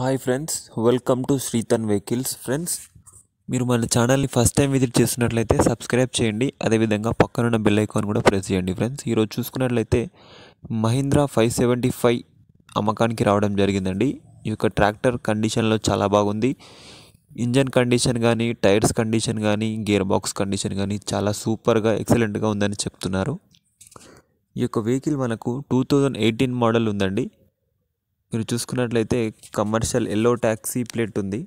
hi friends welcome to Srithan vehicles friends మీరు మన ఛానల్ని ఫస్ట్ టైం విజిట్ చేస్తున్నట్లయితే సబ్స్క్రైబ్ చేయండి అదేవిధంగా పక్కనున్న బెల్ ఐకాన్ కూడా ప్రెస్ చేయండి ఫ్రెండ్స్ ఈరోజు చూసుకున్నట్లయితే మహీంద్రా ఫైవ్ సెవెంటీ ఫైవ్ అమ్మకానికి రావడం జరిగిందండి ఈ యొక్క ట్రాక్టర్ కండిషన్లో చాలా బాగుంది ఇంజన్ కండిషన్ కానీ టైర్స్ కండిషన్ కానీ గేర్ బాక్స్ కండిషన్ కానీ చాలా సూపర్గా ఎక్సలెంట్గా ఉందని చెప్తున్నారు ఈ యొక్క వెహికల్ మనకు టూ థౌజండ్ ఎయిటీన్ మోడల్ ఉందండి మీరు చూసుకున్నట్లయితే కమర్షియల్ ఎల్లో ట్యాక్సీ ప్లేట్ ఉంది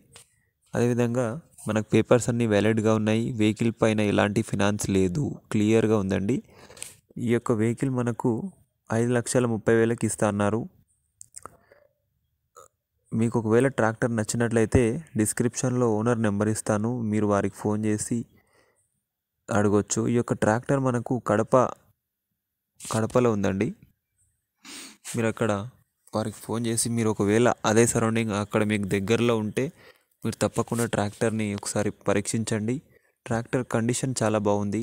అదేవిధంగా మనకు పేపర్స్ అన్నీ వ్యాలిడ్గా ఉన్నాయి వెహికల్ పైన ఎలాంటి ఫినాన్స్ లేదు క్లియర్గా ఉందండి ఈ యొక్క వెహికల్ మనకు ఐదు లక్షల ముప్పై వేలకి ఇస్తా అన్నారు మీకు ఒకవేళ ట్రాక్టర్ నచ్చినట్లయితే డిస్క్రిప్షన్లో ఓనర్ నెంబర్ ఇస్తాను మీరు వారికి ఫోన్ చేసి అడగొచ్చు ఈ యొక్క ట్రాక్టర్ మనకు కడప కడపలో ఉందండి మీరు అక్కడ వారికి ఫోన్ చేసి మీరు ఒకవేళ అదే సరౌండింగ్ అక్కడ మీకు దగ్గరలో ఉంటే మీరు తప్పకుండా ట్రాక్టర్ని ఒకసారి పరీక్షించండి ట్రాక్టర్ కండిషన్ చాలా బాగుంది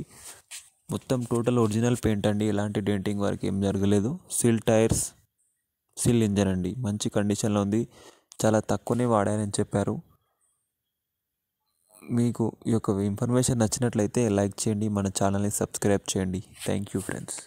మొత్తం టోటల్ ఒరిజినల్ పెయింట్ అండి ఎలాంటి డెంటింగ్ వరకు ఏం జరగలేదు సీల్ టైర్స్ సీల్ ఇంజన్ అండి మంచి కండిషన్లో ఉంది చాలా తక్కువనే వాడారని చెప్పారు మీకు ఈ యొక్క ఇన్ఫర్మేషన్ నచ్చినట్లయితే లైక్ చేయండి మన ఛానల్ని సబ్స్క్రైబ్ చేయండి థ్యాంక్ యూ ఫ్రెండ్స్